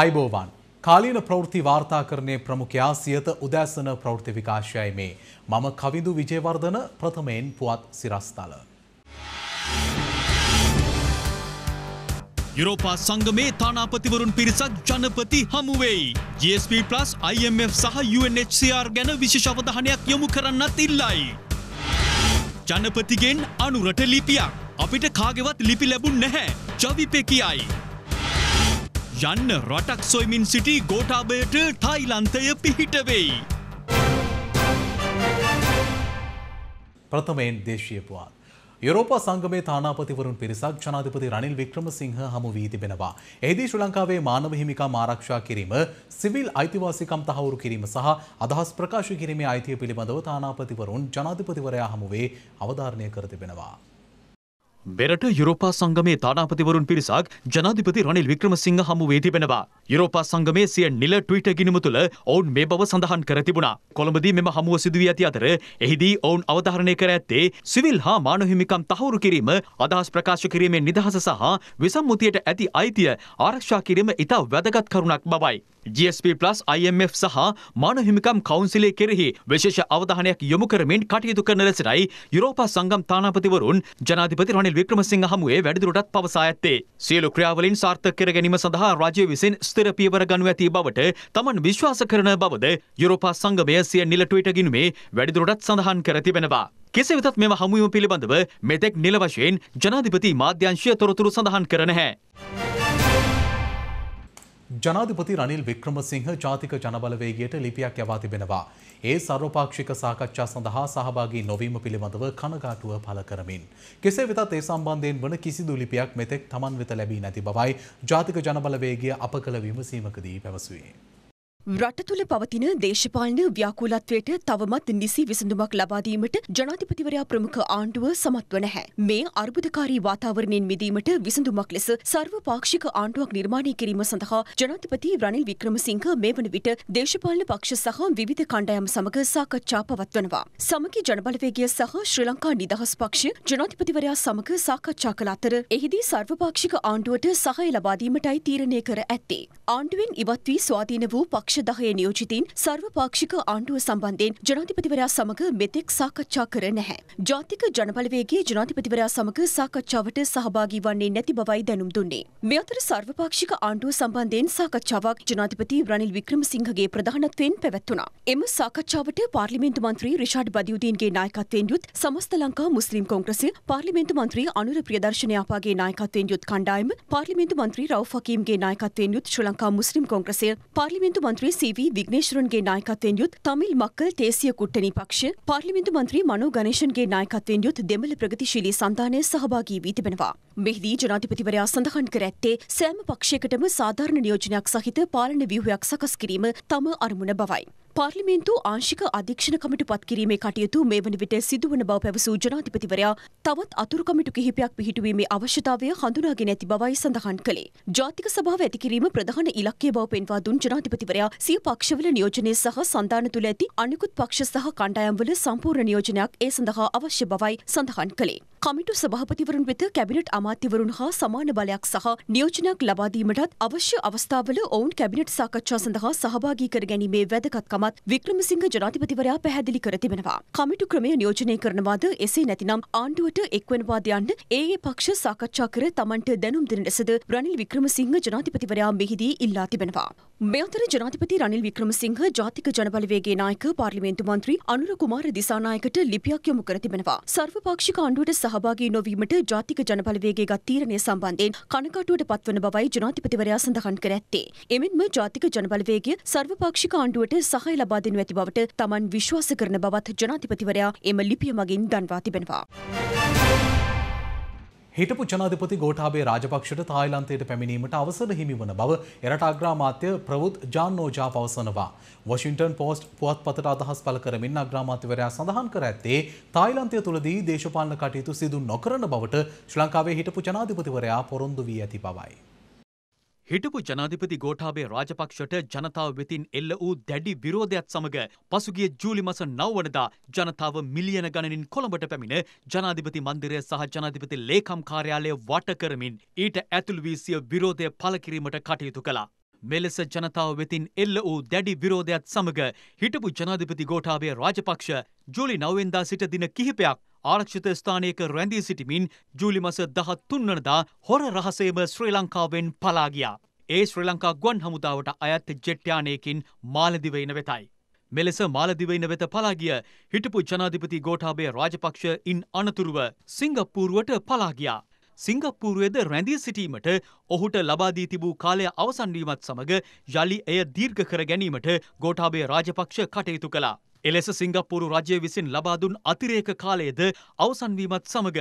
අයිබෝවන් කාලීන ප්‍රවෘති වාර්තාකරණය ප්‍රමුඛයා සියත උදැසන ප්‍රවෘති විකාශයයි මේ මම කවිදු විජයවර්ධන ප්‍රථමයෙන් පුවත් සිරස්තල. යුරෝපා සංගමේ තානාපතිවරුන් පිරිසක් ජනපති හමුවෙයි. GSP+ IMF සහ UNHCR ගැන විශේෂ අවධානයක් යොමු කරන්නත් ඉල්ලයි. ජනපතිගෙන් අනුරට ලිපියක් අපිට කාගෙවත් ලිපි ලැබුන් නැහැ ජවිපෙ කියයි. යන්න රටක් සොයමින් සිටි ගෝටාබයට ටයිලන්තය පිහිටවෙයි. ප්‍රථමයෙන් දේශය පුවත්. යුරෝපා සංගමේ තානාපතිවරුන් පිරිසක් ජනාධිපති රනිල් වික්‍රමසිංහ හමු වී තිබෙනවා. එහිදී ශ්‍රී ලංකාවේ මානව හිමිකම් ආරක්ෂා කිරීම, සිවිල් අයිතිවාසිකම් තහවුරු කිරීම සහ අදහස් ප්‍රකාශ කිරීමේ අයිතිය පිළිබඳව තානාපතිවරුන් ජනාධිපතිවරයා හමුවේ අවධාරණය කර තිබෙනවා. මෙරට යුරෝපා සංගමේ තානාපතිවරුන් පිරිසක් ජනාධිපති රනිල් වික්‍රමසිංහ හමු වී තිබෙනවා. යුරෝපා සංගමේ සිය නිල ට්විට ගිණුම තුළ ඔවුන් මේ බව සඳහන් කර තිබුණා. කොළඹදී මෙම හමුව සිදුවී ඇති අතර එහිදී ඔවුන් අවධාරණය කර ඇත්තේ සිවිල් හා මානව හිමිකම් තහවුරු කිරීම, අදහස් ප්‍රකාශ කිරීමේ නිදහස සහ විසම්මුතියට ඇති අයිතිය ආරක්ෂා කිරීම ඉතා වැදගත් කරුණක් බවයි. GSP+ IMF සහ මානව හිමිකම් කවුන්සිලය කෙරෙහි විශේෂ අවධානයක් යොමු කරමින් කටයුතු කරන ලෙසයි යුරෝපා සංගම් තානාපතිවරුන් ජනාධිපති රනිල් රනිල් වික්‍රමසිංහ හමුවේ වැඩිදුරටත් පවසා ඇත්තේ. සියලු ක්‍රියාවලින් සාර්ථක කර ගැනීම සඳහා රජය විසින් ස්ථිර පියවර ගනු ඇති බවට තමන් විශ්වාස කරන බවද යුරෝපා සංගමය සිය නිලටුවට ගිනුමේ වැඩිදුරටත් සඳහන් කර තිබෙනවා. කෙසේ වෙතත් මෙම හමුවීම පිළිබඳව මෙතෙක් නිල වශයෙන් ජනාධිපති මාධ්‍යංශය තොරතුරු සඳහන් කර නැහැ. ජනාධිපති රනිල් වික්‍රමසිංහ ජාතික ජනබලවේගයට ලිපියක් යවා තිබෙනවා. ඒ සර්වපාක්ෂික සාකච්ඡා සඳහා සහභාගී නොවීම පිළිබඳව කනගාටුව පළ කරමින්. කෙසේ වෙතත් ඒ සම්බන්ධයෙන් වන කිසිදු ලිපියක් මෙතෙක් තමන් වෙත ලැබී නැති බවයි ජාතික ජනබලවේගය අප කළ විමසීමකදී පැවසුවේ. රට තුළ පවතින දේශපාලන ව්‍යාකූලත්වයට තවමත් නිසි විසඳුමක් ලබාදීමට ජනාධිපතිවරයා ප්‍රමුඛ ආණ්ඩුව සමත්ව නැහැ. මේ අර්බුදකාරී වාතාවරණයෙන් මිදීමට විසඳුමක් ලෙස සර්ව පාක්ෂික ආණ්ඩුවක් නිර්මාණය කිරීම සඳහා ජනාධිපති රනිල් වික්‍රමසිංහ මේ වන විට දේශපාලන පක්ෂ සහ විවිධ කණ්ඩායම් සමග සාකච්ඡා පවත්වනවා. සමගි ජනබලවේගය සහ ශ්‍රී ලංකා නිදහස් පක්ෂ ජනාධිපතිවරයා සමග සාකච්ඡා කළ අතර එහිදී සර්වපාක්ෂික ආණ්ඩුවට සහය ලබාදීමටයි තීරණය කර ඇත්තේ. ආණ්ඩුවෙන් ඉවත් වී ස්වාධීන වූ පක්ෂ අධ්‍යක්ෂ දහය නියෝජිතින් සර්වපාක්ෂික ආණ්ඩුව සම්බන්ධයෙන් ජනාධිපතිවරයා සමග මෙතෙක් සාකච්ඡා කර නැහැ. ජාතික ජනබලවේගේ ජනාධිපතිවරයා සමග සාකච්ඡාවට සහභාගී වන්නේ නැති බවයි දැනුම් දුන්නේ. මේ අතර සර්වපාක්ෂික ආණ්ඩුව සම්බන්ධයෙන් සාකච්ඡාවක් ජනාධිපති රනිල් වික්‍රමසිංහගේ ප්‍රධානත්වයෙන් පැවැත්වුණා. එම සාකච්ඡාවට පාර්ලිමේන්තු මන්ත්‍රී රිෂාඩ් බදියුදීන්ගේ නායකත්වයෙන් යුත් සමස්ත ලංකා මුස්ලිම් කොංග්‍රසය පාර්ලිමේන්තු මන්ත්‍රී අනුර ප්‍රියදර්ශනයාපාගේ නායකත්වයෙන් යුත් කණ්ඩායම පාර්ලිමේන්තු මන්ත්‍රී රව් ෆකීම්ගේ නායකත්වයෙන් යුත් ශ්‍රී ලංකා මුස්ලිම් කොංග්‍රසය පාර්ලිමේන්තු මන්ත්‍රී ಮಂತ್ರಿ ಸಿವಿ ವಿಘ್ನೇಶ್ವರನ್ಗೆ ನಾಯಕತ್ವೆಯನ್ನು ಯುತ್ ತಮಿಳ್ ಮಕ್ಕಳ ದೇಸಿಯ ಕುಟ್ಟಣಿ ಪಕ್ಷ ಪಾರ್ಲಿಮೆಂಟ್ ಮಂತ್ರಿ ಮನೋ ಗಣೇಶನ್ಗೆ ನಾಯಕತ್ವೆಯನ್ನು ಯುತ್ ದೆಮಲ ಪ್ರಗತಿಶೀಲಿ ಸಂಧಾನ ಸಹಭಾಗಿಯಾಗಿ ತಿಬೆನವ මෙහිදී ජනාධිපතිවරයා සඳහන් කර ඇත්තේ සෑම පක්ෂයකටම සාධාරණ නියෝජනයක් සහිත පාලන ව්‍යුහයක් සකස් කිරීම තම අරමුණ බවයි. පාර්ලිමේන්තු ආංශික අධීක්ෂණ කමිටු පත්කිරීමේ කටයුතු මේ වන විට සිදුවන බව පැවසූ ජනාධිපතිවරයා තවත් අතුරු කමිටු කිහිපයක් පිහිටුවීමේ අවශ්‍යතාවය හඳුනාගෙන ඇති බවයි සඳහන් කළේ. ජාතික සභාව ඇති කිරීම ප්‍රධාන ඉලක්කය බව පෙන්වා දුන් ජනාධිපතිවරයා සිය පක්ෂවල නියෝජනය සහ සන්ධාන තුළ ඇති අනිකුත් පක්ෂ සහ කණ්ඩායම්වල සම්පූර්ණ නියෝජනයක් ඒ සඳහා අවශ්‍ය බවයි සඳහන් කළේ. කමිටු සභාපතිවරුන් වෙත කැබිනට් අම අමාත්‍යවරුන් හා සමාන බලයක් සහ නියෝජනයක් ලබාදීමටත් අවශ්‍ය අවස්ථාවල ඔවුන් කැබිනට් සාකච්ඡා සඳහා සහභාගී කර ගැනීමේ වැදගත්කමත් වික්‍රමසිංහ ජනාධිපතිවරයා පැහැදිලි කර තිබෙනවා. කමිටු ක්‍රමය නියෝජනය කරනවාද එසේ නැතිනම් ආණ්ඩුවට එක්වනවාද යන්න ඒ ඒ පක්ෂ සාකච්ඡා කර තමන්ට දැනුම් දෙන ලෙසද රනිල් වික්‍රමසිංහ ජනාධිපතිවරයා මෙහිදී ඉල්ලා තිබෙනවා. මේ අතර ජනාධිපති රනිල් වික්‍රමසිංහ ජාතික ජනබලවේගේ නායක පාර්ලිමේන්තු මන්ත්‍රී අනුර කුමාර දිසානායකට ලිපියක් යොමු කර තිබෙනවා. සර්වපාක්ෂික ආණ්ඩුවට සහභාගී නොවීමට ජාතික ජනබලවේගේ සභාවේගේ ගත් තීරණය සම්බන්ධයෙන් කනකටුවට පත්වන බවයි ජනාධිපතිවරයා සඳහන් කර ඇත්තේ. එමෙන්ම ජාතික ජනබලවේගය සර්වපාක්ෂික ආණ්ඩුවට සහය ලබා දෙනු ඇති බවට තමන් විශ්වාස කරන බවත් ජනාධිපතිවරයා එම ලිපිය මගින් දන්වා තිබෙනවා. හිටපු ජනාධිපති ගෝඨාභය රාජපක්ෂට තායිලන්තයට පැමිණීමට අවසර හිමිවන බව එරට අග්‍රාමාත්‍ය ප්‍රවුත් ජාන්නෝජා පවසනවා. වොෂින්ටන් පෝස්ට් පුවත්පතට අදහස් පළ කරමින් අග්‍රාමාත්‍යවරයා සඳහන් කර ඇත්තේ තායිලන්තය තුළදී දේශපාලන කටයුතු සිදු නොකරන බවට ශ්‍රී ලංකාවේ හිටපු ජනාධිපතිවරයා පොරොන්දු වී ඇති බවයි. හිටපු ජනාධිපති ගෝඨාභය රාජපක්ෂට ජනතාව වෙතින් එල්ල වූ දැඩි විරෝධයත් සමග පසුගිය ජූලි මස නවවනදා ජනතාව මිලියන ගණනින් කොළඹට පැමිණ ජනාධිපති මන්දිරය සහ ජනාධිපති ලේකම් කාර්යාලය වට කරමින් ඊට ඇතුළු වී සිය විරෝධය පළ කිරීමට කටයුතු කළා. මෙලෙස ජනතාව වෙතින් එල්ල වූ දැඩි විරෝධයත් සමග හිටපු ජනාධිපති ගෝඨාභය රාජපක්ෂ ජූලි නවවෙන්දා සිට දින කිහිපයක් ආරක්ෂිත ස්ථානයක රැඳී සිටිමින් ජූලි මස 13 වනදා හොර රහසේම ශ්‍රී ලංකාවෙන් පලා ගියා. ඒ ශ්‍රී ලංකා ගුවන් හමුදාවට අයත් ජෙට් යානයකින් මාලදිවයින වෙතයි. මෙලෙස මාලදිවයින වෙත පලා ගිය හිටපු ජනාධිපති ගෝඨාභය රාජපක්ෂ ඉන් අනතුරුව සිංගප්පූරුවට පලා ගියා. සිංගප්පූරුවේද රැඳී සිටීමට ඔහුට ලබාදී තිබූ කාලය අවසන් වීමත් සමග යලි එය දීර්ඝ කර ගැනීමට ගෝඨාභය රාජපක්ෂ කටයුතු කළා. එලෙස සිංගප්පූරු රජය විසින් ලබා දුන් අතිරේක කාලයේද අවසන් වීමත් සමග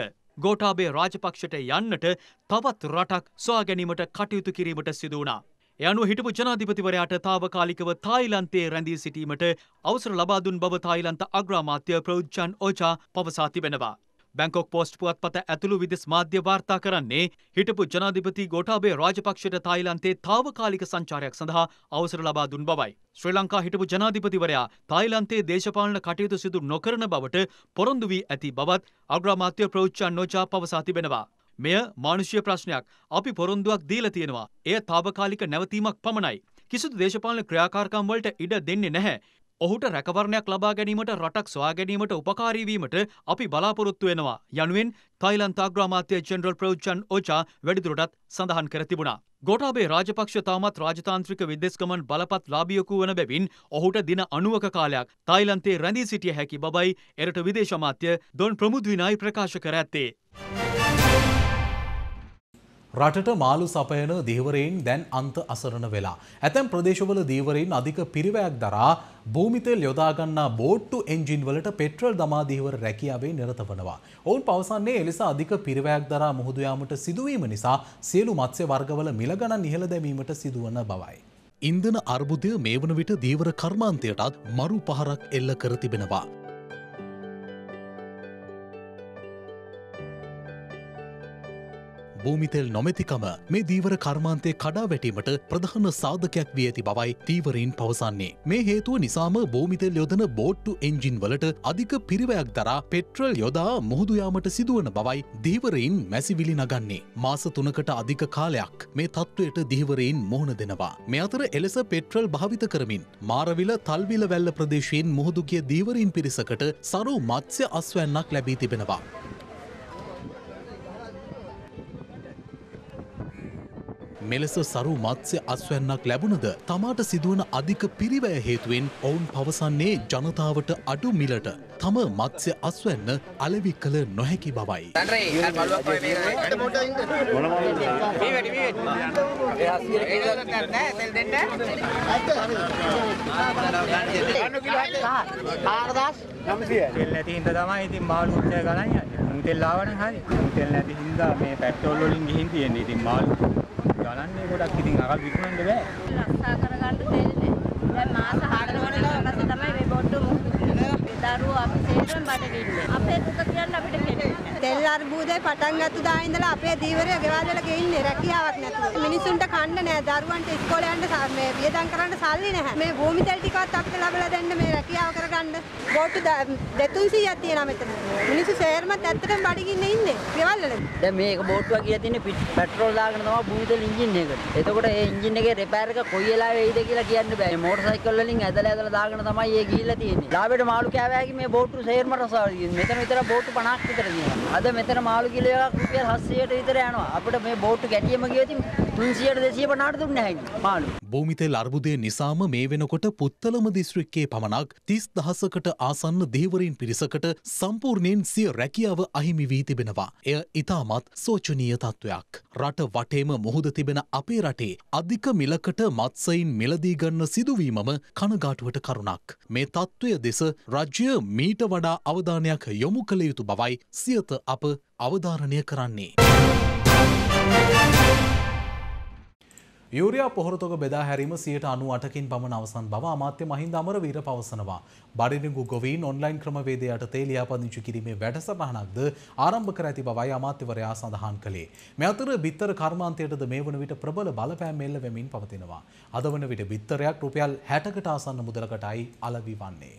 ගෝඨාභය රාජපක්ෂට යන්නට තවත් රටක් සොයා ගැනීමට කටයුතු කිරීමට සිදු වුණා. ඒ අනුව හිටපු ජනාධිපතිවරයාට తాවකාලිකව තායිලන්තයේ රැඳී සිටීමට අවසර ලබා දුන් බව තායිලන්ත අග්‍රාමාත්‍ය ප්‍රවුජ්ජන් ඕචා පවසා තිබෙනවා. බැංකොක් පෝස්ට් පුවත්පත ඇතුළු විදෙස් මාධ්‍ය වාර්තා කරන්නේ හිටපු ජනාධිපති ගෝඨාභය රාජපක්ෂට තායිලන්තයේ తాවකාලික සංචාරයක් සඳහා අවසර ලබා දුන් බවයි. ශ්‍රී ලංකා හිටපු ජනාධිපතිවරයා තායිලන්තයේ දේශපාලන කටයුතු සිදු නොකරන බවට පොරොන්දු වී ඇති බවත් අග්‍රාමාත්‍ය ප්‍රවෘච්චා නෝජා පවසා තිබෙනවා. මෙය මානුෂ්‍ය ප්‍රශ්නයක්. අපි පොරොන්දුවක් දීලා තියෙනවා. එය తాවකාලික නැවතීමක් පමණයි. කිසිදු දේශපාලන ක්‍රියාකාරකම් වලට ඉඩ දෙන්නේ නැහැ. ඔහුට රැකවරණයක් ලබා ගැනීමට රටක් සොයා ගැනීමට උපකාරී වීමට අපි බලාපොරොත්තු වෙනවා යනුවෙන් තායිලන්ත අග්‍රාමාත්‍ය ජෙනරල් ප්‍රවුච්චන් ඕචා වැඩිදුරටත් සඳහන් කර තිබුණා. ගෝටාබේ රාජපක්ෂ තාමත් රාජතාන්ත්‍රික විදෙස්කමන් බලපත් ලාභියකු වන බැවින් ඔහුට දින අනුවක කාලයක් තායිලන්තේ රැඳී සිටිය හැකි බබයි එරට විදේශමාත්‍ය දොන් ප්‍රමුද්විනයි ප්‍රකාශ කර ඇත්තේ. රටට මාළු සපයන දීවරයෙන් දැන් අන්ත අසරණ වෙලා. ඇතැම් ප්‍රදේශවල දීවරයෙන් අධික පිරිවැයක් දරා භූමිතෙල් යොදාගන්නා බෝට්ටු එන්ජින් වලට පෙට්‍රල් දමා දීවර රැකියාවේ නිරත වනවා. ඔවුන් පවසන්නේ එලෙස අධික පිරිවැයක් දරා මුහුදු යාමට සිදුවීම නිසා සියලු මත්ස්‍ය වර්ගවල මිල ගණන් ඉහළ දැමීමට සිදුවන බවයි. ඉන්ධන අර්බුදය මේ වන විට දීවර කර්මාන්තයටත් මරු පහරක් එල්ල කර තිබෙනවා. භූමිතෙල් නොමැතිකම මේ දීවර කර්මාන්තය කඩා වැටීමට ප්‍රධාන සාධකයක් වී ඇති බවයි තීවරයෙන් පවසන්නේ. මේ හේතුව නිසාම භූමිතෙල් යොදන බෝට්ටු එන්ජින් වලට අධික පිරිවයක් දරා පෙට්‍රල් යොදා මුහුදුයාමට සිදුවන බවයි දීවරයෙන් මැසිවිලි නගන්නේ. මාස තුනකට අධික කාලයක් මේ තත්ත්වයට දිහිවරයෙන් මුහුණ දෙනවා. මේ අතර එලෙස පෙට්‍රල් භාවිත කරමින් මාරවිල තල්විල වැල්ල ප්‍රදේශයෙන් මුහුදුගිය දීවරින් පිරිසකට සරු මත්ස්‍ය අස්වැන්නක් ලැබී තිබෙනවා. මෙලෙස සරු මත්ස්‍ය අස්වැන්නක් ලැබුණද තමාට සිදුවන අධික පිරිවැය හේතුවෙන් ඔවුන් පවසන්නේ ජනතාවට අඩු මිලට තම මත්ස්‍ය අස්වැන්න අලෙවි කළ නොහැකි බවයි. ඇතින්ට තමයි ඉතින් මාළු උච්චය ගණන් යන්නේ. මුතෙල් ආවනම් හරි. මුතෙල් නැති හින්දා මේ පෙට්‍රෝල් වලින් ගිහින් තියෙන්නේ. ඉතින් මාළු බලන්නේ ගොඩක් ඉතින් අකල් විකුණන්න බෑ. ආරක්ෂා කරගන්න දෙන්නේ. දැන් මාස 4 වෙනකන් තමයි මේ බොට්ටු මුහුදු. දරුවෝ අපි නිතරම බඩ ගින්න. අපේ දුක කියන්න අපිට කෙනෙක් තෙල් අර්බුදේ පටන් ගත්ත දා ඉඳලා අපේ දීවරය ගෙවල් වල ගෙින්නේ රැකියාවක් නැතුව. මිනිසුන්ට කන්න නෑ, දරුවන්ට ඉස්කෝලේ යන්න මේ වියදම් කරන්න සල්ලි නැහැ. මේ භූමි තෙල් ටිකවත් අපිට ලැබලා දෙන්න මේ රැකියාව කරගන්න. බෝට්ටු 200ක් තියෙනවා මෙතන. මිනිස්සු සේරමත් ඇත්තටම බඩ ගින්න ඉන්නේ ගෙවල් වල. දැන් මේක බෝට්ටුවක් කියලා තියෙන්නේ පෙට්‍රෝල් දාගෙන තමයි භූමි තෙල් ඉන්ජින් එකට. එතකොට ඒ ඉන්ජින් එකේ රිපෙයාර් එක කොයි වෙලාවෙ වෙයිද කියලා කියන්න බෑ. මේ මෝටර් සයිකල් වලින් ඇදලා ඇදලා දාගෙන තමයි ඒ ගිහිල්ලා තියෙන්නේ. ලාබෙට මාළු කෑවෑගේ මේ බෝට්ටු තේරමට සවගින් මෙතන විතර බෝට්ටු 50ක් විතර තියෙනවා. අද මෙතන මාළු කිලෝ එකක් රුපියල් 700ට විතර යනවා. අපිට මේ බෝට්ටු ගැටියම ගියොත් තුන්සියට දෙසිය පනාට දුන්න හැ පාලු. භූමිතෙල් අර්බුදය නිසාම මේ වෙනකොට පුත්තලම දිස්ත්‍රික්කේ පමණක් තිස් දහසකට ආසන්න දේවරින් පිරිසකට සම්පූර්ණයෙන් සිය රැකියාව අහිමි වී තිබෙනවා. එය ඉතාමත් සෝචනීය තත්ත්වයක්. රට වටේම මුහුද තිබෙන අපේ රටේ අධික මිලකට මත්සයින් මිලදීගන්න සිදුවීමම කනගාටුවට කරුණක්. මේ තත්ත්වය දෙස රජ්‍යය මීට වඩා අවධානයක් යොමු කළ යුතු බවයි සියත අප අවධාරණය කරන්නේ. යුරයා පොහොරතොග බෙදා හැරීම සියයට අනු අටකින් පමණ අවසන් බව අමාත්‍ය මහින්ද අමරවීර පවසනවා. බඩිනිගු ගොවීන් ඔන්ලයින් ක්‍රමවේදය යටතේ ලියාපදිංචි කිරීමේ වැඩසටහනක්ද ආරම්භ කර ඇති බවයි අමාත්‍යවරයා සඳහන් කළේ. මේ අතර බිත්තර කර්මාන්තයටද මේ වන විට ප්‍රබල බලපෑම් එල්ල වෙමින් පවතිනවා. අද වන විට බිත්තරයක් රුපියල් හැටකට ආසන්න මුදලකටයි අලවි වන්නේ.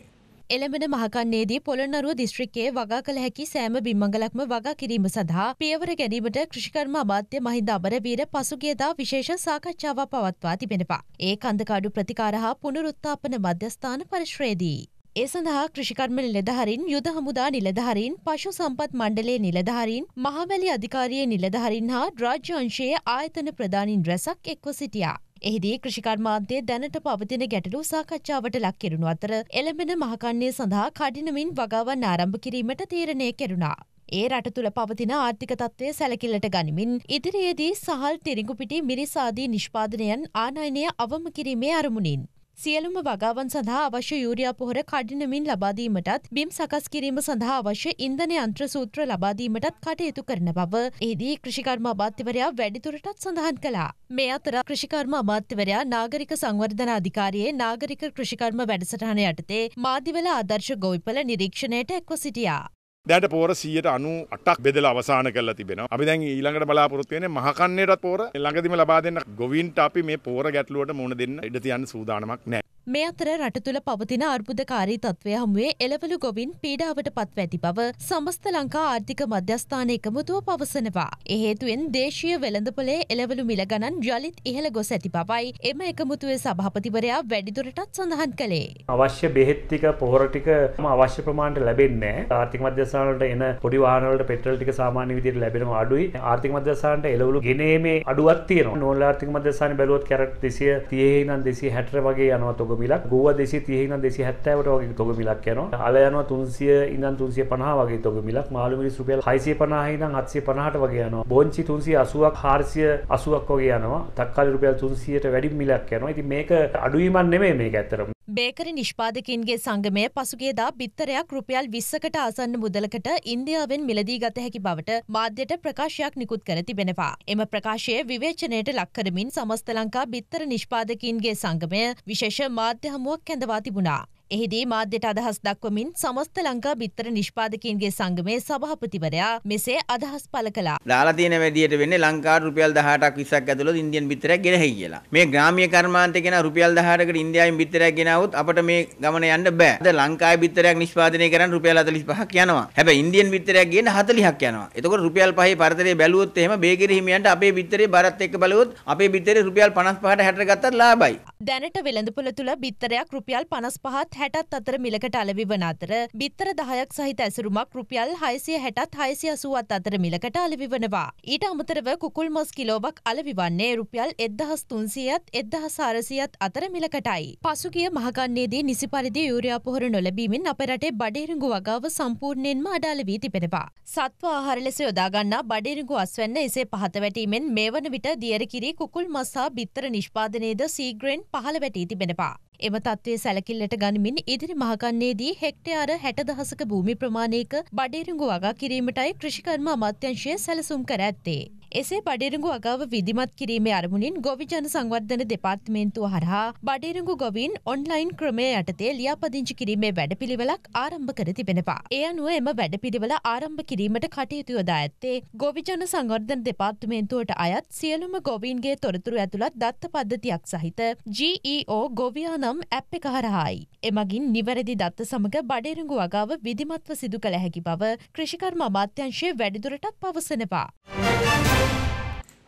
එළඹෙන මහකන්නේදී පොළොන්නරුව දිස්ත්‍රික්කයේ වගා කළ හැකි සෑම බිම්මඟලක්ම වගා කිරීම සඳහා පියවර ගැනීමට කෘෂිකර්ම අමාත්‍ය මහින්ද අමරවීර පසුගියදා විශේෂ සාකච්ඡාවක් පවත්වා තිබෙනවා. ඒ කන්දකාඩු ප්‍රතිකාර හා පුනරුත්ථාපන මධ්‍යස්ථාන පරිශ්‍රයේදී. ඒ සඳහා කෘෂිකර්ම නිලධහරින් යුද හමුදා නිලධහරින් පශු සම්පත් මණ්ඩලේ නිලධහරින් මහවැලි අධිකාරයේ නිලධහරින් හා රාජ්‍ය අංශයේ ආයතන ප්‍රධානින් රැසක් එක්ව සිටියා. එහිදී කෘෂිකර්මාන්තය දැනට පවතින ගැටලු සාකච්ඡාවට ලක් කෙරුණු අතර එළඹෙන මහකන්නේ සඳහා කඩිනමින් වගාවන් ආරම්භ කිරීමට තීරණය කෙරුණා. ඒ රට තුළ පවතින ආර්ථික තත්ත්වය සැලකිල්ලට ගනිමින් ඉදිරියේදී සහල් තිරිඟුපිටි මිරිසාදී නිෂ්පාදනයන් ආනයනය අවම කිරීමේ අරමුණින්. සියලුම වගාවන් සඳහා අවශ්‍ය යුරියා පොහොර කඩිනමින් ලබාදීමටත් බිම් සකස් කිරීම සඳහා අවශ්‍ය ඉන්ධන යන්ත්‍ර සූත්‍ර ලබාදීමටත් කටයුතු කරන බව එහිදී කෘෂිකර්ම අමාත්‍යවරයා වැඩිදුරටත් සඳහන් කළා. මේ අතර කෘෂිකර්ම අමාත්‍යවරයා නාගරික සංවර්ධන අධිකාරියේ නාගරික කෘෂිකර්ම වැඩසටහන යටතේ මාධ්‍යවල ආදර්ශ ගොවිපල නිරීක්ෂණයට එක්ව සිටියා. දැට පෝර සියයට අනු අටක් බෙදල අවසාන කල තිබෙන අපි දැන් ඊළඟට බලාපොරොත්වයන මහකන්නේටත් පෝර ළඟදිම ලබා දෙන්න ගොවින්ට අපි මේ පෝර ගැටලුවට මුණ දෙන්න ඉඩ තියන්න සූදානමක් නෑ මේ අතර රට තුළ පවතින අර්බුදකාරී තත්ත්වය හමුවේ එළවලු ගොවින් පීඩාවට පත් වැති බව සමස්ත ලංකා ආර්ථික මධ්‍යස්ථාන එකමුතුව පවසනවා. එහේතුවෙන් දේශීය වෙළඳපොලේ එළවලු මිල ගණන් ජලිත් ඉහළ ගොස් ඇති බවයි එම එකමුතුවේ සභාපතිවරයා වැඩිදුරටත් සඳහන් කළේ. අවශ්‍ය බෙහෙත්තික පොහොර ටික අවශ්‍ය ප්‍රමාණයට ලැබෙන්නේ ආර්ථික මධ්‍යස්ථානවලට එන පොඩි වාහනවලට පෙට්‍රල් ටික සාමාන්‍ය විදිහට ලැබෙනවා අඩුයි. ආර්ථික මධ්‍යස්ථානට එළවලු ගෙනීමේ අඩුවක් තියෙනවා. නෝනල ආර්ථික මධ්‍යස්ථානේ බැලුවොත් කැරට් 230 ඉඳන් 260 වගේ යනවා. තොගමිලක් ගුව දෙසි තියහින දෙසි හැත්තෑවට වගේ තොගමිලක් යන අල යන තුන්සිය ඉඳන් තුන්සිය පනහ වගේ තොගමිලක් මාළුමිනි රුපියල් හයිසිය පනහහිනම් අත්සේ පනහට වගේ යනවා බොංචි තුන්සිය අසුවක් හාර්සිය අසුවක් වගේ යනවා තක්කාල රුපියල් තුන්සියට වැඩි මිලක් යනවා ඉති මේක අඩුවීමන් නෙමේ මේ ඇත්තරම බේකරි නිෂ්පාදකින්ගේ සංගමය පසුගේදා බිත්තරයක් රුපියල් විස්සකට ආසන්න මුදලකට ඉන්දියාවෙන් මිලදී ගත හැකි බවට මාධ්‍යයට ප්‍රකාශයක් නිකුත් කර තිබෙනවා. එම ප්‍රකාශය විවේචනයට ලක්කරමින් සමස්ත ලංකා බිත්තර නිෂ්පාදකින්ගේ සංගමය විශේෂ මාධ්‍ය හමුවක් කැඳවා තිබුණා. එහිදී මාධ්‍යට අදහස් දක්වමින් සමස්ත ලංකා බිත්තර නිෂ්පාදකින්ගේ සංගමේ සභහපතිවරයා මෙසේ අදහස් පල කලා දාලාතියන වැඩියට වෙන්න ලංකා රුපියල් දහටක් විසක් ඇතුළ ඉන්දියන් බිතරක් ගෙනහ කියලා මේ ග්‍රාමිය කර්මාන්ත ගෙන රුපියල් දහටකට ඉන්දයායින් බිතරයක් ගෙනවත් අපට මේ ගමන යන්න බෑ ලංකායි බිත්තරයක් නිෂ්පාදනය කරන්න රුපියල් අතලිස් පහක් යනවා හැබ ඉන්දියන් බිත්තරයක් ගෙන හතලිහක් යනවා එතකොට රුපියල් පහේ පරතරේ බැලුවොත් එහෙම බේකරි හිමියන්ට අපේ බිත්තරේ බරත් එක්ක බලුවොත් අපේ බිත්තරේ රුපියල් 55ට හැටර ගත්තත් ලාභයි දැනට වෙළඳපොළ තුල බිත්තරයක් රුපියල් 55ත් දහයත් හැටත් අතර මිලකට අලවිවන අතර බිත්තර දහයක් සහිත ඇසුරුමක් රුපියල් හයිසිය හැටත් හයිසි අසුවත් අතර මිලකට අලවිවනවා. ඊට අමතරව කුකුල් මස් කිලෝවක් අලවිවන්නේ රුපියල් එදහස් තුන්සියත් එදහස් සාරසියත් අතර මිලකටයි. පසුගිය මහගන්නේදී නිසි පරිදි යුරයා පොහොර නොලැබීමෙන් අප රටේ බඩේරුඟු වගාව සම්පූර්ණයෙන්ම අඩාල වී තිබෙනවා. සත්ව ආහාර ලෙස යොදාගන්නා බඩේරුඟු අස්වැන්න එසේ පහත වැටීමෙන් මේ වන විට දියරකිරි කුකුල් මස් හා බිත්තර නිෂ්පාදනයේද සීග්‍රෙන් පහළ වැටී තිබෙනවා. එම තත්ත්වය සැලකිල්ලට ගනිමින් ඉදිරි මහකන්නේදී හෙක්ටයාර හැට දහසක භූමි ප්‍රමාණයක බඩේරුගු වගා කිරීමටයි කෘෂිකර්ම අමත්‍යංශය සැලසුම් කර ඇත්තේ. එසේ බඩිරගු අගාව විදිමත් කිරීමේ අරමුණින් ගොවි ජන සංවර්ධන දෙපාර්තමේන්තුව හරහා බඩිරගු ගොවින් ඔන්ලයින් ක්‍රමය යටතේ ලියාපදිංචි කිරීමේ වැඩපිළිවෙලක් ආරම්භ කර තිබෙනවා. ඒ අනුව එම වැඩපිළිවෙල ආරම්භ කිරීමට කටයුතුයොදා ඇත්තේ ගොවිජන සංවර්ධන දෙපාර්තමේන්තුවට අයත් සියලුම ගොවීන්ගේ තොරතුරු ඇතුළත් දත්ත පද්ධතියක් සහිත GEO ගොවියා නම් ඇප් එක හරහායි. එමගින් නිවැරදි දත්ත සමඟ බඩිරගු අගාව විදිමත්ව සිදු කළ හැකි බව ක්‍රෂිකර්ම අමාත්‍යංශය වැඩිදුරටත් පවසනවා.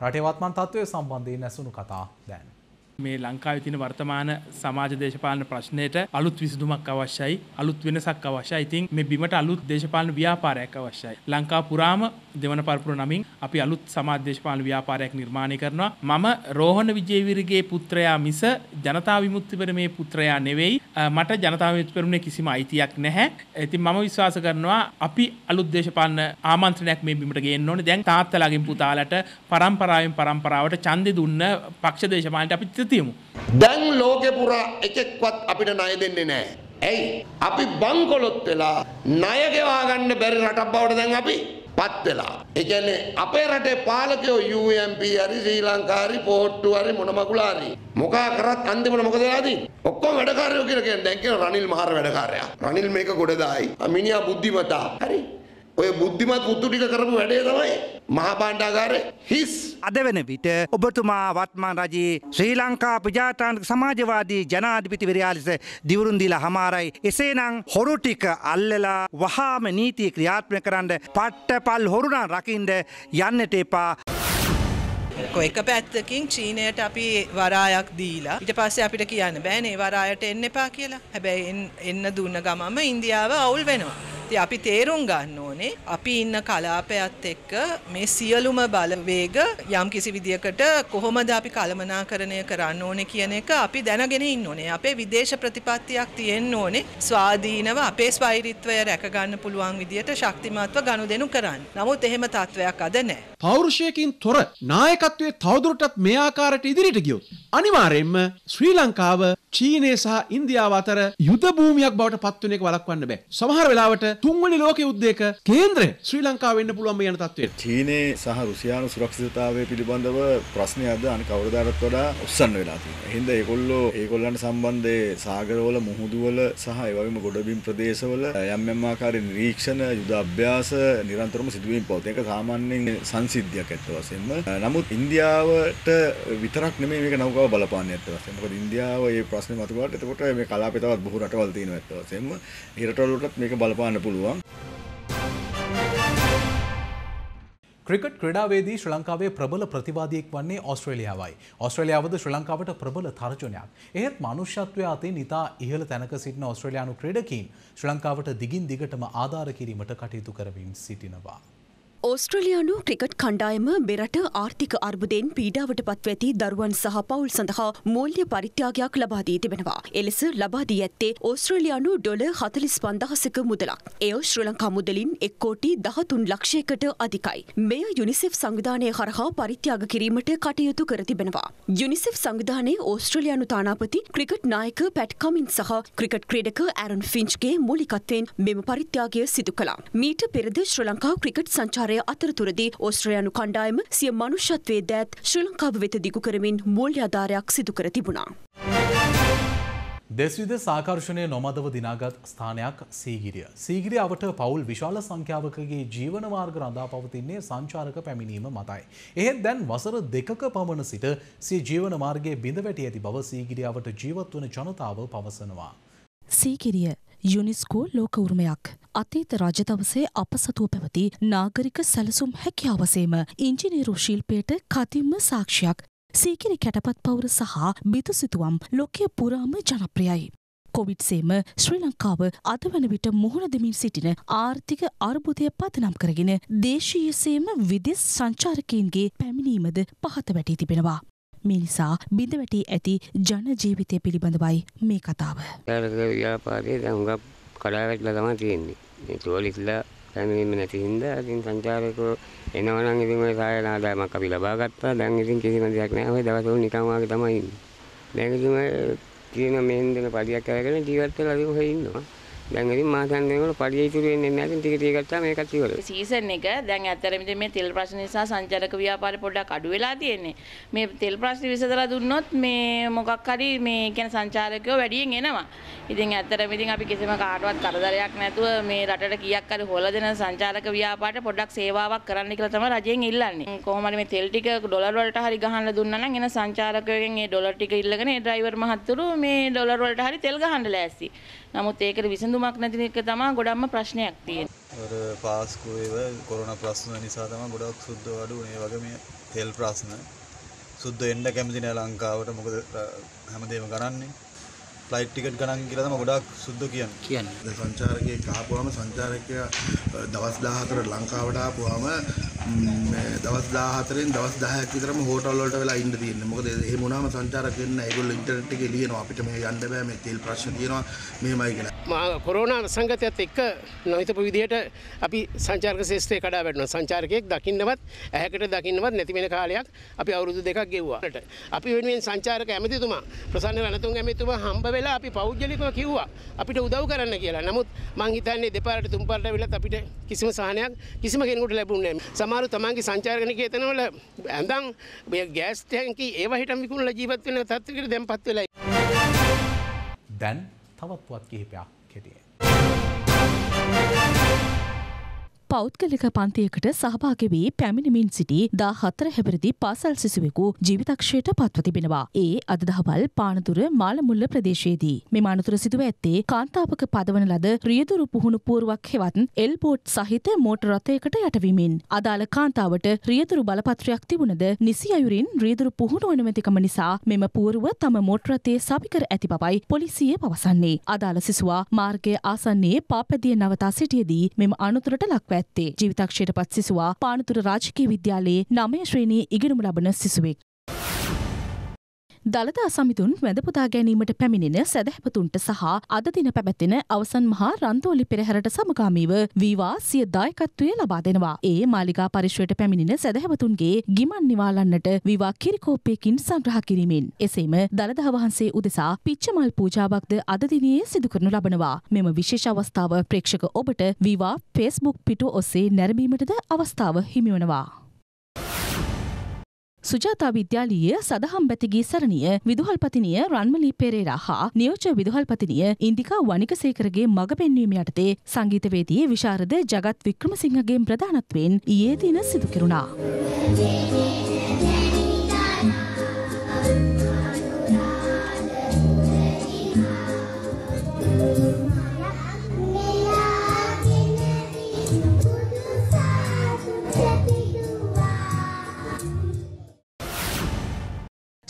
රටේ වත්මන් තත්ත්වය සම්බන්ධයෙන් ඇසුණු කතා දැන්. මේ ලංකාවේ තියෙන වර්තමාන සමාජ දේශපාලන ප්‍රශ්නයට අලුත් විසඳුමක් අවශ්‍යයි අලුත් වෙනසක් අවශ්‍යයි ඉතින් මේ බිමට අලුත් දේශපාලන ව්‍යාපාරයක් අවශ්‍යයි ලංකා පුරාම දෙවන පරපුර නමින් අපි අලුත් සමාජ දේශපාලන ව්‍යාපාරයක් නිර්මාණය කරනවා මම රෝහණ විජේවීරගේ පුත්‍රයා මිස ජනතා විමුක්ති පෙරමුණේ පුත්‍රයා නෙවෙයි මට ජනතා විමුක්ති පෙරමුණේ කිසිම අයිතියක් නැහැ ඉතින් මම විශ්වාස කරනවා අපි අලුත් දේශපාලන ආමන්ත්‍රණයක් මේ බිමට ගේන්න ඕනේ දැන් තාත්තලාගෙන් පුතාලට පරම්පරාවෙන් පරම්පරාවට ඡන්දෙ දුන්න පක්ෂ දේශපාලනට අපි තියමු. දැන් ලෝකෙ පුරා එකෙක්වත් අපිට ණය දෙන්නේ නැහැ. ඇයි? අපි බංකොලොත් වෙලා ණය ගෙවා ගන්න බැරි රටක් බවට දැන් අපි පත් වෙලා. ඒ කියන්නේ අපේ රටේ පාලකයෝ UMP හරි ශ්‍රී ලංකාරි පොට්ටු හරි මොන මගුල හරි මොකා කරත් අන්තිමට මොකද වෙලා තියෙන්නේ? ඔක්කොම වැඩකාරයෝ කියලා කියන්නේ දැන් කියන රනිල් මහර වැඩකාරයා. රනිල් මේක ගොඩදායි. මිනිහා බුද්ධිමතා. හරි. ඔය බුද්ධිමත් පුතු ටික කරපු වැඩේ තමයි මහා භාණ්ඩාගාරේ හිස් අද වෙන විට ඔබතුමා වත්මන් රජයේ ශ්‍රී ලංකා ප්‍රජාතන්ත්‍රික සමාජවාදී ජනාධිපතිවරයා ලෙස දිවුරුම් දීලා හමාරයි එසේනම් හොරු ටික අල්ලලා වහාම නීතිය ක්‍රියාත්මක කරන්න පට්ටපල් හොරුණා රකින්න යන්නට එපා එක පැත්තකින් චීනයට අපි වරායක් දීලා ඊට පස්සේ අපිට කියන්න බෑනේ වරායට එන්න එපා කියලා. හැබැයි එන්න දුන්න ගමම ඉන්දියාව අවුල් වෙනවා. ඉතින් අපි තේරුම් ගන්න ඕනේ අපි ඉන්න කලාපයත් එක්ක මේ සියලුම බලවේග යම් කිසි විදියකට කොහොමද අපි කළමනාකරණය කරන්න ඕනේ කියන එක අපි දැනගෙන ඉන්න ඕනේ. අපේ විදේශ ප්‍රතිපත්තියක් තියෙන්න ඕනේ. ස්වාධීනව අපේ ස්වෛරීත්වය රැක ගන්න පුළුවන් විදියට ශක්තිමත්ව ගනුදෙනු කරන්න. නමුත් එහෙම තත්වයක් අද නැහැ. පෞරුෂයකින් තොර නායකත්වයේ තවදුරටත් මේ ආකාරයට ඉදිරියට ගියොත් අනිවාර්යයෙන්ම ශ්‍රී ලංකාව චීනය සහ ඉන්දියාව අතර යුද භූමියක් බවට පත් වෙන එක වළක්වන්න බෑ. සමහර වෙලාවට තුන්වනි ලෝක යුද්ධයක කේන්ද්‍රය ශ්‍රී ලංකාව වෙන්න පුළුවන් යන තත්ත්වයට. චීනයේ සහ රුසියානු සුරක්ෂිතතාවය පිළිබඳව ප්‍රශ්නය අද අනික කවදාකටත් වඩා උස්සන්න වෙලා තියෙනවා. එහෙනම් ඒගොල්ලෝ ඒගොල්ලන්ට සම්බන්ධයේ සාගරවල මුහුදුවල සහ ඒ වගේම ගොඩබිම් ප්‍රදේශවල යම් යම් ආකාරයේ නිරීක්ෂණ යුද අභ්‍යාස නිරන්තරම සිදුවීම් පවතී. ඒක සාමාන්‍යයෙන් සංසිද්ධියක් ඇත්ත වශයෙන්ම. නමුත් ඉන්දියාවට විතරක් නෙමෙයි මේක නෞකාව බලපාන්නේ ඇත්ත වශයෙන්ම. මොකද ඉන්දියාව මේ ප්‍රශ්නේ මතුවාට එතකොට මේ කලාපේ තවත් බොහෝ රටවල් තියෙනවා ඇත්ත වශයෙන්ම. ඒ රටවල් වලටත් මේක බලපාන්න පුළුවන්. ක්‍රිකට් ක්‍රඩාවේදී ශ්‍ර ලංකාවේ ප්‍රබල ප්‍රතිවාදයෙක් වන්නේ ඔස්ට්‍රලියාවයි. ඔස්ට්‍රලියාවද ශ්‍ර ලංකාවට ප්‍රබල තරජනයක්. එහෙත් මනුෂ්‍යත්වය අතේ නිතා ඉහළ තැනක සිටින ඔස්ට්‍රලයානු ක්‍රඩකින් ශ්‍ර ලංකාවට දිගින් දිගටම ආධාර කිරීමට කටයුතු කරමින් සිටිනවා. ඕස්ට්‍රලයානු ක්‍රිකට් කණ්ඩායම මෙරට ආර්ථික අර්බුදයෙන් පීඩාවට පත්ව ඇති දරුවන් සහ පවුල් සඳහා මූල්්‍ය පරිත්‍යාගයක් ලබාදී තිබෙනවා. එලෙස ලබාදී ඇත්තේ ඕස්ට්‍රලයානු ඩොල හතලිස් පන්දහසක මුදලක්. එය ශ්‍රලංකා මුදලින් එක්කෝටි දහතුන් ලක්ෂයකට අධිකයි. මෙය යුනිසෙෆ් සංවිධානය හරහා පරිත්‍යාග කිරීමට කටයුතු කර තිබෙනවා. යුනිසෙෆ් සංවිධානයේ ඕස්ට්‍රලයානු තානාපති ක්‍රිකට් නායක පැට්කමින් සහ ක්‍රිකට් ක්‍රඩක ඇරන් ෆිංච්ගේ මූලිකත්වයෙන් මෙම පරිත්‍යාගය සිදු කලා. මීට පෙරද ශ්‍රලංකා ක්‍රිකට් සංචාරය ප්‍රචාරය අතරතුරදී ඕස්ට්‍රයානු කණ්ඩායම සිය මනුෂ්‍යත්වයේ දෑත් ශ්‍රී ලංකාව වෙත දිගු කරමින් මූල්‍ය ආධාරයක් සිදු කර තිබුණා. දෙස්විද සාකර්ෂණය නොමදව දිනාගත් ස්ථානයක් සීගිරිය. සීගිරිය අවට පවුල් විශාල සංඛ්‍යාවකගේ ජීවනවාර්ග රඳා පවතින්නේ සංචාරක පැමිණීම මතයි. එහෙත් දැන් වසර දෙකක පමණ සිට සිය ජීවන මාර්ගයේ බිඳ වැටි ඇති බව සීගිරියාවට ජීවත් වන ජනතාව පවසනවා. සීකිරිය යුනිස්කෝ ලෝක උරුමයක්. අතීත රජදවසේ අප සතුව පැවති නාගරික සැලසුම් හැකියාවසේම ඉංජිනීරු ශිල්පයට කතිම්ම සාක්ෂයක් සීකිරි කැටපත් පවුර සහ බිතුසිතුවම් ලොකය පුරාම ජනප්‍රියයි. කොවිඩ්සේම ශ්‍රී ලංකාව අද වන විට මුහුණ දෙමින් සිටින ආර්ථික අර්බුදය පතනම් කරගෙන දේශීයසේම විදෙස් සංචාරකයන්ගේ පැමිණීමද පහත වැටී තිබෙනවා. මිනිසා බිඳවැටී ඇති ජනජීවිතය පිළිබඳවයි මේ කතාව. ව්‍යාපාරය දැහුඟක් කඩාවැටල තම තියෙන්නේ. තුවලිස්ලා පැමිණීම නැතිහින්ද ඉතින් සංචාරකෝ එනවනම් ඉතින් ඔය සාය ආදායමක් අපි ලබා ගත්තා. දැන් ඉතින් කිසිම දෙයක් නැහැ. ඔය දවස්වල නිකන් වාගේ තමයි ඉන්නේ. දැන් ඉතින් තියෙන මෙහෙන් දෙන පඩියක් අරගෙන ජීවත් වෙලා ඉතින් ඔය ඉන්නවා. දැන් ඉතින් මාසන් දෙනකොට පඩිය ඉතුරු වෙන්නේ නැහැ. ටික ටික ගත්තාම ඒකත් ඉවරයි. සීසන් එක දැන් ඇත්තටම ඉතින් මේ තෙල් ප්‍රශ්න නිසා සංචාරක ව්‍යාපාරේ පොඩ්ඩක් අඩු වෙලා තියෙන්නේ. මේ තෙල් ප්‍රශ්න විසඳලා දුන්නොත් මේ මොකක් හරි මේ කියන සංචාරකයෝ වැඩියෙන් එනවා. ඉතින් ඇත්තටම ඉතින් අපි කිසිම කාටවත් කරදරයක් නැතුව මේ රටට කීයක් හරි හොල දෙන සංචාරක ව්‍යාපාරට පොඩ්ඩක් සේවාවක් කරන්න කියලා තමයි රජයෙන් ඉල්ලන්නේ. කොහොම හරි මේ තෙල් ටික ඩොලර් වලට හරි ගහන්න දුන්නා නම් එන සංචාරකයෙන් ඒ ඩොලර් ටික ඉල්ලගෙන ඒ ඩ්‍රයිවර් මහත්තුරු මේ ඩොලර් වලට හරි තෙල් ගහන්න ලෑස්ති. නමුත් ඒකට විසඳු විසඳුමක් නැති එක තමයි ගොඩක්ම ප්‍රශ්නයක් තියෙන්නේ. අර පාස්කු ඒව කොරෝනා ප්‍රශ්න නිසා තමයි ගොඩක් සුද්ධ වඩු උනේ වගේ මේ තෙල් ප්‍රශ්න. සුද්ධ වෙන්න කැමති නෑ ලංකාවට මොකද හැමදේම ගණන්නේ. ෆ්ලයිට් ටිකට් ගණන් කියලා තමයි ගොඩක් සුද්ධ කියන්නේ. කියන්නේ. සංචාරකයෙක් ආපුවාම සංචාරකයා දවස් 14ට ලංකාවට ආපුවාම දවස් 14න් දවස් 10ක් විතරම හෝටල් වලට වෙලා ඉන්න තියෙන්නේ. මොකද එහෙම වුණාම සංචාරක වෙන්න ඒගොල්ලෝ ඉන්ටර්නෙට් එකේ ලියනවා අපිට මේ යන්න බෑ මේ තෙල් ප්‍රශ්න තියෙනවා මෙහෙමයි කියලා. කොරෝණ සංගතයත් එක්ක නොහිතපු විදිහට අපි සංචාර්ක ශේෂත්‍රය කඩා වැටන සංචාර්කයෙක් දකින්නවත් ඇහැකට දකින්නවත් නැතිවෙන කාලයක් අපි අවුරුදු දෙකක් ගෙව්වාට අපි වෙනුවෙන් සංචාරක ඇමතිතුමා ප්‍රසන්න වනතුන් ඇමතිතුමා හම්බ වෙලා අපි පෞද්ගලිකව කිව්වා අපිට උදව් කරන්න කියලා නමුත් මං හිතන්නේ දෙපාරට තුන්පාරට වෙලත් අපිට කිසිම සහනයක් කිසිම කෙනෙකුට ලැබුණේ නැහැ සමහරු තමන්ගේ සංචාරක නිකේතනවල ඇඳන් මේ ගෑස් ටැංකි ඒවා හිටන් විකුණලා ජීවත් වෙන තත්ත්වයකට දැන්පත් වෙලා දැන් තවත් පුවත් කිහිපයක් කෙටියෙන්. පෞද්ගලික පන්තියකට සහභාගි වී පැමිණමින් සිටි දා හතර හැබරදි පාසල් සිසුවෙකු ජීවිතක්ෂයට පත්ව තිබෙනවා. ඒ අද දහවල් පානතුර මාලමුල්ල ප්‍රදේශයේදී. මෙම අනතුර සිදුව ඇත්තේ කාන්තාපක පදවන ලද රියදුරු පුහුණු පුවරුවක් හෙවත් එල්බෝට් සහිත මෝටර් රථයකට යටවීමෙන්. අදාළ කාන්තාවට රියදුරු බලපත්‍රයක් තිබුණද නිසි අයුරින් රියදුරු පුහුණු අනුමැතිකම නිසා මෙම පුවරුව තම මෝටර් රථයේ සවිකර ඇති බවයි පොලිසිය පවසන්නේ. අදාළ සිසුවා මාර්ගය ආසන්නයේ පාපැදිය නවතා සිටියදී මෙම අනතුරට ලක්ව ඇත. ඇත්තේ ජීවිතක්ෂයට පත් සිසුවා පානතුර රාජකීය විද්‍යාලයේ නමය ශ්‍රේණී ඉගෙනුම ලබන සිසුවෙක්. දළදා සමිතුන් වැඳපුදා ගැනීමට පැමිණෙන සැදැහැපතුන්ට සහ අද දින පැවැත්වෙන අවසන් මහා රන්තෝලි පෙරහැරට සමගාමීව වීවා සිය දායකත්වය ලබා දෙනවා. ඒ මාලිගා පරිශ්වයට පැමිණෙන සැදැහැවතුන්ගේ ගිමන් නිවාලන්නට විවා කිරිකෝපයකින් සංග්‍රහ කිරීමෙන්. එසේම දළදා වහන්සේ උදෙසා පිච්චමල් පූජාවක්ද අද දිනයේ සිදු කරනු ලබනවා. මෙම විශේෂ අවස්ථාව ප්‍රේක්ෂක ඔබට විවා ෆේස්බුක් පිටු ඔස්සේ නැරඹීමටද අවස්ථාව හිමිවනවා. සුජාතා විද්‍යාලීය සදහම් බැතිගී සරණිය විදුහල්පතිනිය රන්මලී පෙරේරා හා නියෝජ විදුහල්පතිනිය ඉන්දිකා වනිකසේකරගේ මඟ පෙන්වීම යටතේ සංගීතවේදී විශාරද ජගත් වික්‍රමසිංහගේ ප්‍රධානත්වයෙන් ඊයේ දින සිදු කෙරුණා.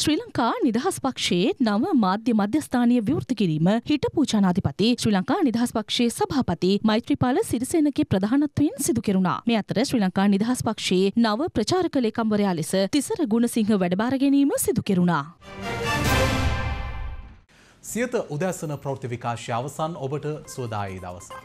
ශ්‍රී ලංකා නිදහස් පක්ෂයේ නව මාධ්‍ය මධ්‍යස්ථානය විවෘත කිරීම හිටපු ජනාධිපති ශ්‍රී ලංකා නිදහස් පක්ෂයේ සභාපති මෛත්‍රීපාල සිරිසේනගේ ප්‍රධානත්වයෙන් සිදු කෙරුණා. මේ අතර ශ්‍රී ලංකා නිදහස් පක්ෂයේ නව ප්‍රචාරක ලේකම්වරයා ලෙස තිසර ගුණසිංහ වැඩබාර ගැනීම සිදු කෙරුණා. සියත උදැසන ප්‍රෘති විකාශය අවසන් ඔබට සුවදායේ දවසා.